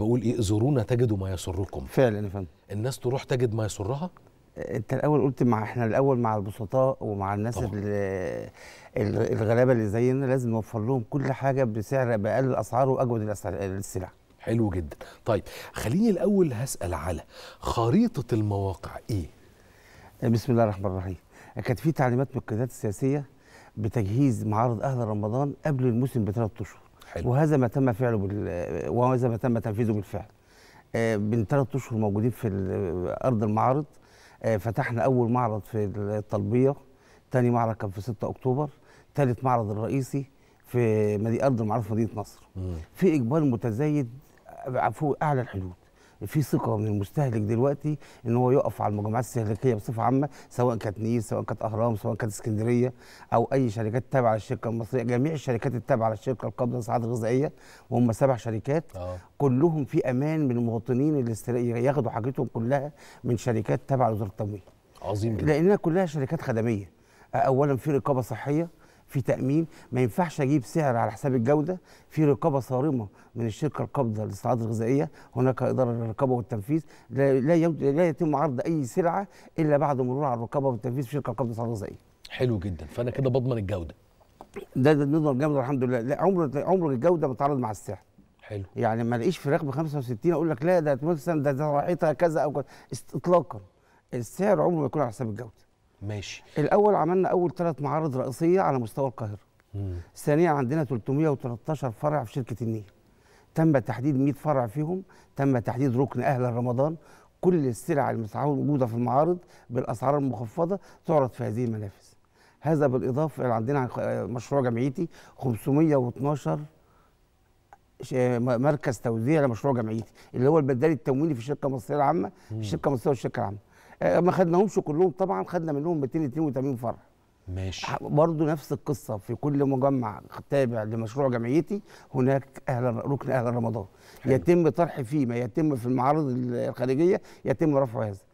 بقول ايه زورونا تجدوا ما يسركم فعلا يا فندم الناس تروح تجد ما يسرها انت الاول قلت مع احنا الاول مع البسطاء ومع الناس الغلابه اللي زينا لازم نوفر لهم كل حاجه بسعر باقل الاسعار واجود السلع حلو جدا طيب خليني الاول هسال على خريطه المواقع ايه بسم الله الرحمن الرحيم كانت في تعليمات من القيادات السياسيه بتجهيز معارض اهل رمضان قبل الموسم بثلاث اشهر حلو. وهذا ما تم فعله بال... وهذا ما تم تنفيذه بالفعل آه، من ثلاث اشهر موجودين في ارض المعارض آه، فتحنا اول معرض في الطلبيه ثاني معرض كان في 6 اكتوبر ثالث معرض الرئيسي في ارض ارض في مدينه نصر في اقبال متزايد فوق اعلى الحدود في ثقه من المستهلك دلوقتي ان هو يقف على المجمعات الاستهلاكيه بصفه عامه سواء كانت نيل سواء كانت اهرام سواء كانت اسكندريه او اي شركات تابعه للشركه المصريه جميع الشركات التابعه للشركه القابضه للسعاده الغذائيه وهم سبع شركات أوه. كلهم في امان من المواطنين اللي ياخدوا حاجتهم كلها من شركات تابعه لوزاره التموين عظيم جدا لانها كلها شركات خدميه اولا في رقابه صحيه في تامين ما ينفعش اجيب سعر على حساب الجوده في رقابه صارمه من الشركه القابضه للصناعات الغذائيه هناك اداره للرقابه والتنفيذ لا لا يتم عرض اي سلعه الا بعد مرور على الرقابه والتنفيذ في الشركه القابضه للصناعات الغذائيه حلو جدا فانا كده بضمن الجوده ده ده نظام الجوده الحمد لله لا عمر عمر الجوده بتعرض مع السعر حلو يعني ما الاقيش في رقم 65 اقول لك لا ده مثلا ده راحتها كذا او كذا اطلاقا السعر عمره ما يكون على حساب الجوده ماشي الاول عملنا اول ثلاث معارض رئيسيه على مستوى القاهره ثانيا عندنا 313 فرع في شركه النيل تم تحديد 100 فرع فيهم تم تحديد ركن اهل رمضان كل السلع الموجوده في المعارض بالاسعار المخفضه تعرض في هذه المنافس هذا بالاضافه الى عندنا مشروع جمعيتي 512 مركز توزيع لمشروع جمعيتي اللي هو البدال التمويلي في الشركه المصريه العامه الشركه المصريه والشركه العامه آه، ما خدناهمش كلهم طبعا خدنا منهم 282 فرع ماشي برضه نفس القصه في كل مجمع تابع لمشروع جمعيتي هناك اهل ركن اهل رمضان حلو. يتم طرح فيه ما يتم في المعارض الخارجيه يتم رفع هذا